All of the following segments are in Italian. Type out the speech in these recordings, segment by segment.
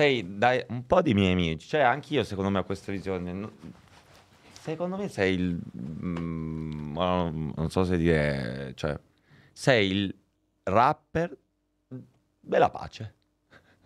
sei dai un po' di miei amici, cioè anch'io secondo me ho questa visione. Secondo me sei il mm, oh, non so se dire, cioè sei il rapper della pace.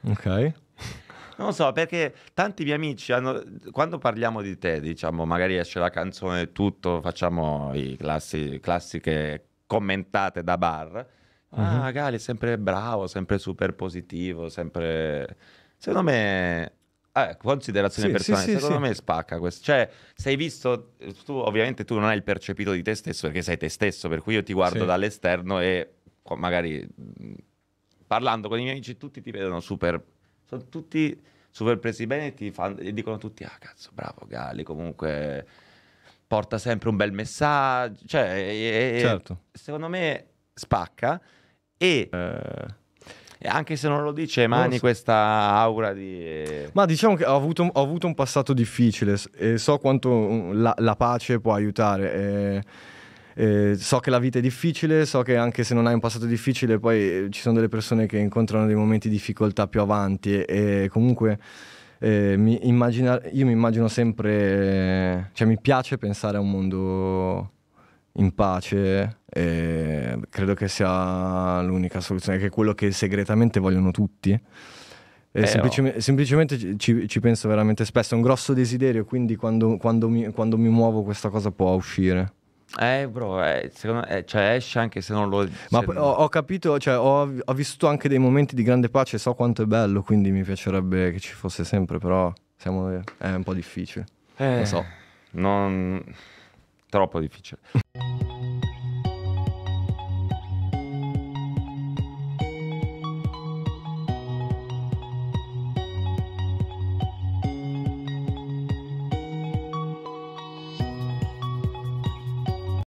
Ok. Non lo so, perché tanti miei amici hanno, quando parliamo di te, diciamo, magari esce la canzone, e tutto, facciamo i classi, classiche commentate da bar. Ah, uh-huh. Gali è sempre bravo, sempre super positivo, sempre Secondo me eh, considerazione sì, personale, sì, secondo sì, me spacca questo. Cioè, sei visto, tu ovviamente tu non hai il percepito di te stesso perché sei te stesso, per cui io ti guardo dall'esterno e magari parlando con i miei amici tutti ti vedono super, sono tutti super presi bene e ti fanno, e dicono tutti, ah cazzo, bravo Gali, comunque porta sempre un bel messaggio, cioè, e, certo. secondo me spacca e... Eh anche se non lo dice, Mani so. questa aura di... Eh, Ma diciamo che ho avuto, ho avuto un passato difficile e so quanto mm, la, la pace può aiutare. E... Eh, so che la vita è difficile, so che anche se non hai un passato difficile, poi eh, ci sono delle persone che incontrano dei momenti di difficoltà più avanti e, e comunque eh, mi immagina, io mi immagino sempre, cioè mi piace pensare a un mondo in pace e credo che sia l'unica soluzione, che è quello che segretamente vogliono tutti. Eh, semplici- oh. semplicemente ci, ci, penso veramente spesso, è un grosso desiderio, quindi quando, quando, mi, quando mi muovo questa cosa può uscire. Eh, bro, eh, secondo me, eh, cioè, esce anche se non lo. Ma ho, ho capito, cioè, ho, ho, vissuto anche dei momenti di grande pace, so quanto è bello, quindi mi piacerebbe che ci fosse sempre, però siamo, eh, è un po' difficile. Eh, lo so. Non... Troppo difficile.